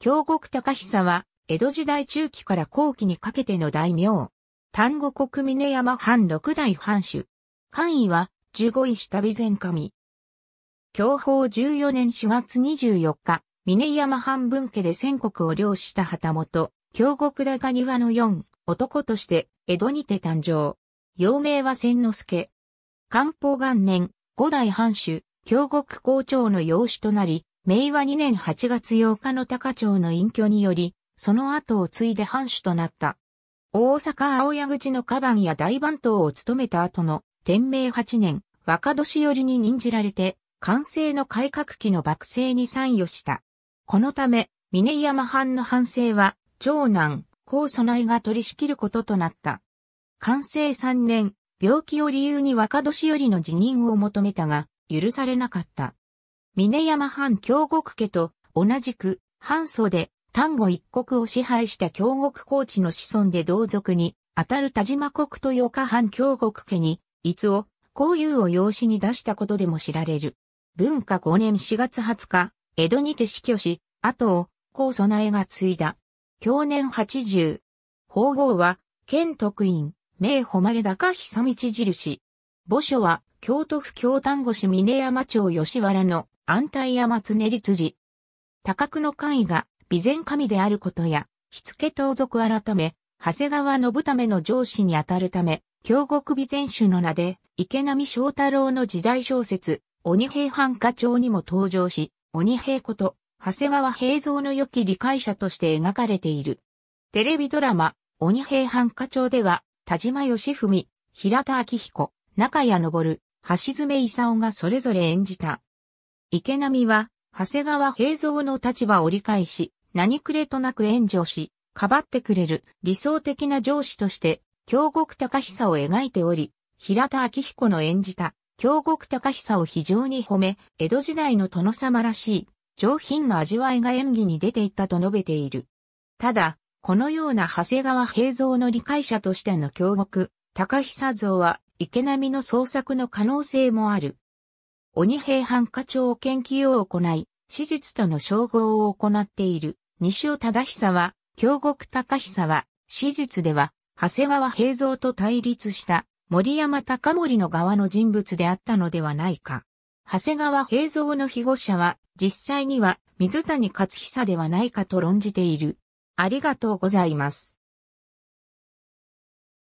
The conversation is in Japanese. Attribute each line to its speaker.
Speaker 1: 京極高久は、江戸時代中期から後期にかけての大名。丹後国峰山藩六代藩主。官位は、十五位下備前神。享保十四年四月二十四日、峰山藩分家で戦国を領した旗本、京極高庭の四、男として、江戸にて誕生。幼名は千之助。官報元年、五代藩主、京極校長の養子となり、明和2年8月8日の高町の隠居により、その後を継いで藩主となった。大阪青谷口のカバンや大番頭を務めた後の天明8年、若年寄りに任じられて、完成の改革期の幕政に参与した。このため、峰山藩の藩政は、長男、高祖内が取り仕切ることとなった。完成3年、病気を理由に若年寄りの辞任を求めたが、許されなかった。峰山藩京極家と同じく藩祖で丹後一国を支配した京極高知の子孫で同族にあたる田島国豊岡藩京極家に、伊津を、交友を養子に出したことでも知られる。文化5年4月20日、江戸にて死去し、後を、高備えが継いだ。享年80。法号は、県徳院、名誉高久道印。墓所は、京都府京丹後市峰山町吉原の安泰山常立寺。多角の会が、備前神であることや、火付盗賊改め、長谷川信為の上司にあたるため、京極備前主の名で、池波正太郎の時代小説、鬼平犯科帳にも登場し、鬼平こと、長谷川平蔵の良き理解者として描かれている。テレビドラマ、鬼平犯科帳では、田島義文、平田明彦、中谷昇、橋爪勲がそれぞれ演じた。池波は、長谷川平蔵の立場を理解し、何くれとなく援助し、かばってくれる理想的な上司として、京極高久を描いており、平田明彦の演じた京極高久を非常に褒め、江戸時代の殿様らしい上品な味わいが演技に出ていったと述べている。ただ、このような長谷川平蔵の理解者としての京極高久像は池波の創作の可能性もある。鬼平犯科帳研究を行い、史実との称号を行っている西尾忠久は、京極高久は、史実では、長谷川平蔵と対立した森山高森の側の人物であったのではないか。長谷川平蔵の被護者は、実際には水谷勝久ではないかと論じている。ありがとうございます。